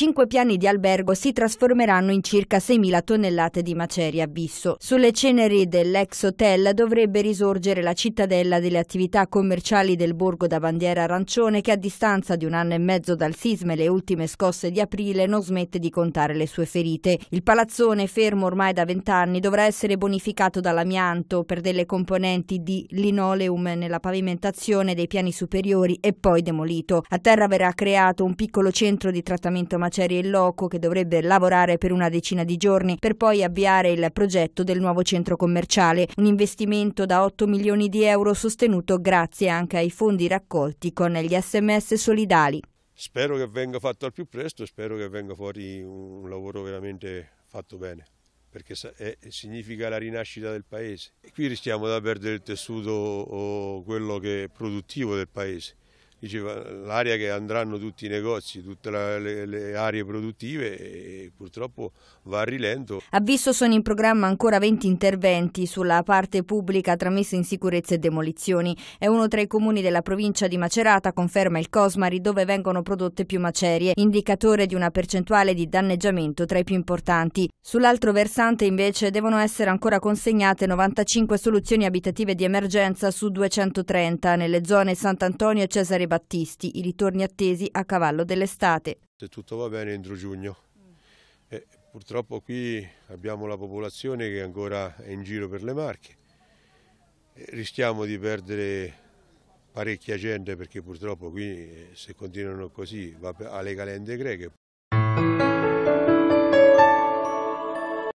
cinque piani di albergo si trasformeranno in circa 6.000 tonnellate di macerie abisso. Sulle ceneri dell'ex hotel dovrebbe risorgere la cittadella delle attività commerciali del borgo da bandiera arancione che a distanza di un anno e mezzo dal sisma e le ultime scosse di aprile non smette di contare le sue ferite. Il palazzone, fermo ormai da vent'anni, dovrà essere bonificato dall'amianto per delle componenti di linoleum nella pavimentazione dei piani superiori e poi demolito. A terra verrà creato un piccolo centro di trattamento materiale macerie in loco che dovrebbe lavorare per una decina di giorni per poi avviare il progetto del nuovo centro commerciale, un investimento da 8 milioni di euro sostenuto grazie anche ai fondi raccolti con gli sms solidali. Spero che venga fatto al più presto e spero che venga fuori un lavoro veramente fatto bene perché significa la rinascita del paese. E qui rischiamo di perdere il tessuto, quello che è produttivo del paese diceva l'area che andranno tutti i negozi, tutte le, le aree produttive e purtroppo va a rilento. A Visso sono in programma ancora 20 interventi sulla parte pubblica tra messa in sicurezza e demolizioni. È uno tra i comuni della provincia di Macerata, conferma il Cosmari, dove vengono prodotte più macerie, indicatore di una percentuale di danneggiamento tra i più importanti. Sull'altro versante invece devono essere ancora consegnate 95 soluzioni abitative di emergenza su 230 nelle zone Sant'Antonio e Cesare Battisti, i ritorni attesi a cavallo dell'estate. Se tutto va bene entro giugno. E purtroppo qui abbiamo la popolazione che ancora è in giro per le Marche. E rischiamo di perdere parecchia gente perché purtroppo qui eh, se continuano così va alle calende greche.